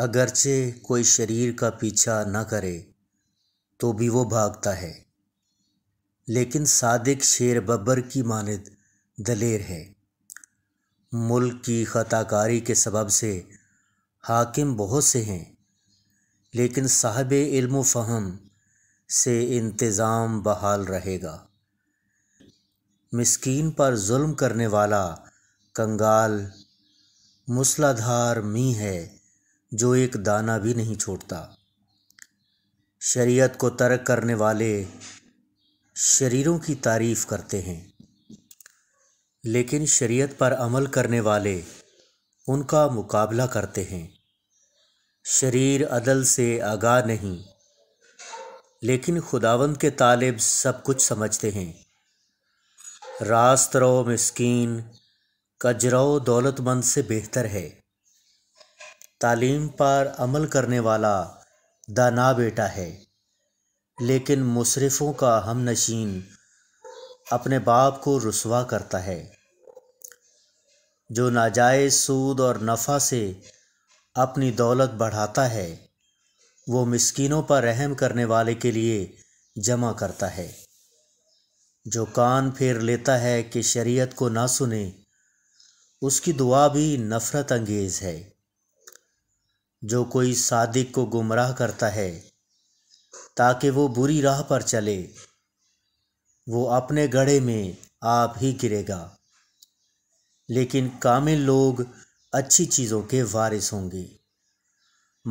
अगरचे कोई शरीर का पीछा न करे तो भी वो भागता है लेकिन सादिक शेर बब्बर की मानद दलेर है मुल्क की खताकारी के सबब से हाकिम बहुत से हैं लेकिन साहब इल्म फ़हम से इंतज़ाम बहाल रहेगा मस्किन पर जुल्म करने वाला कंगाल मूसलाधार मी है जो एक दाना भी नहीं छोड़ता शरीयत को तर्क करने वाले शरीरों की तारीफ़ करते हैं लेकिन शरीयत पर अमल करने वाले उनका मुकाबला करते हैं शरीर अदल से आगाह नहीं लेकिन खुदावंद के तालिब सब कुछ समझते हैं रास्त रो मिस्कीन कजरो दौलतमंद से बेहतर है तालीम पर अमल करने वाला दाना बेटा है लेकिन मुशरफ़ों का हम नशीन अपने बाप को रसवा करता है जो नाजायज़ सूद और नफ़ा से अपनी दौलत बढ़ाता है वो मस्किनों पर रहम करने वाले के लिए जमा करता है जो कान फेर लेता है कि शरीयत को ना सुने उसकी दुआ भी नफ़रत अंगेज़ है जो कोई सादिक को गुमराह करता है ताकि वो बुरी राह पर चले वो अपने गढ़े में आप ही गिरेगा लेकिन कामिल लोग अच्छी चीज़ों के वारिस होंगे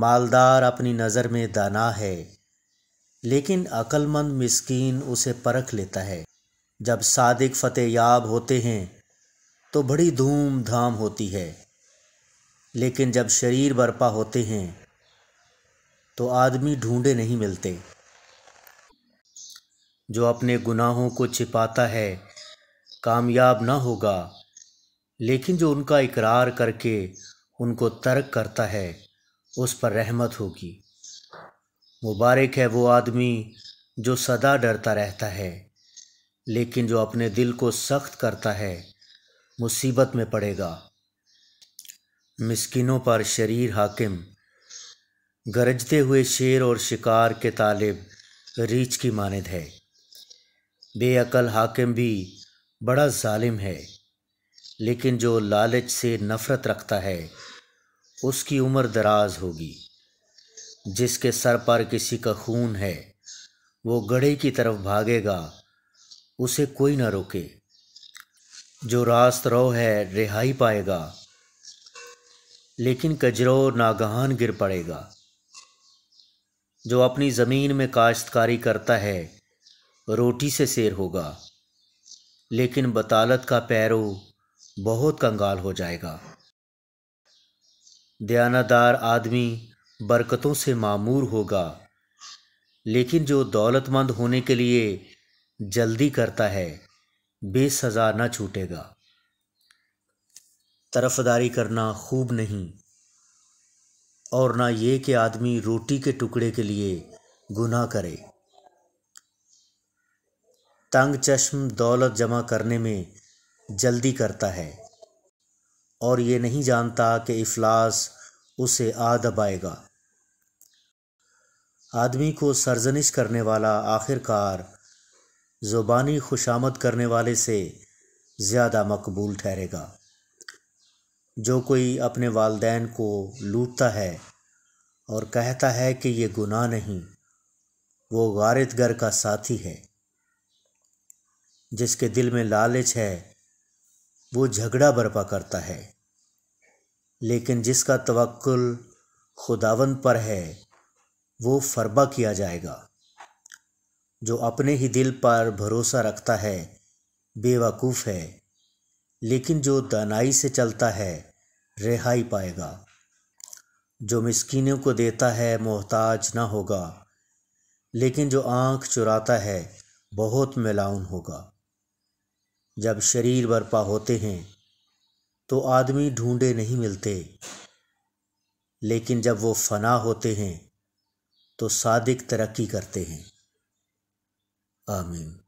मालदार अपनी नज़र में दाना है लेकिन अक्लमंद मिस्कीन उसे परख लेता है जब सादिक फतेह याब होते हैं तो बड़ी धूमधाम होती है लेकिन जब शरीर बर्पा होते हैं तो आदमी ढूंढे नहीं मिलते जो अपने गुनाहों को छिपाता है कामयाब ना होगा लेकिन जो उनका इकरार करके उनको तर्क करता है उस पर रहमत होगी मुबारक है वो आदमी जो सदा डरता रहता है लेकिन जो अपने दिल को सख्त करता है मुसीबत में पड़ेगा मिसकिनों पर शरीर हाकिम गरजते हुए शेर और शिकार के तालिब रीछ की मानद है बेअकल हाकिम भी बड़ा जालिम है लेकिन जो लालच से नफ़रत रखता है उसकी उम्र दराज होगी जिसके सर पर किसी का खून है वो गढ़े की तरफ भागेगा उसे कोई ना रोके जो रास्त रो है रिहाई पाएगा लेकिन कजरो नागहान गिर पड़ेगा जो अपनी ज़मीन में काश्तकारी करता है रोटी से शेर होगा लेकिन बतालत का पैरो बहुत कंगाल हो जाएगा दयानादार आदमी बरकतों से मामूर होगा लेकिन जो दौलतमंद होने के लिए जल्दी करता है बेसजा न छूटेगा तरफदारी करना खूब नहीं और ना ये कि आदमी रोटी के टुकड़े के लिए गुनाह करे तंग चश्म दौलत जमा करने में जल्दी करता है और ये नहीं जानता कि इफलास उसे आ दबाएगा आदमी को सरजनिश करने वाला आखिरकार ज़ुबानी खुशामद करने वाले से ज़्यादा मकबूल ठहरेगा जो कोई अपने वालदेन को लूटता है और कहता है कि ये गुनाह नहीं वो गर का साथी है जिसके दिल में लालच है वो झगड़ा बर्पा करता है लेकिन जिसका तवक्ल खुदावन पर है वो फरबा किया जाएगा जो अपने ही दिल पर भरोसा रखता है बेवकूफ़ है लेकिन जो दानाई से चलता है रिहाई पाएगा जो मिस्कीनों को देता है मोहताज ना होगा लेकिन जो आँख चुराता है बहुत मिलाउन होगा जब शरीर बरपा होते हैं तो आदमी ढूंढे नहीं मिलते लेकिन जब वो फना होते हैं तो सादिक तरक्की करते हैं आमीन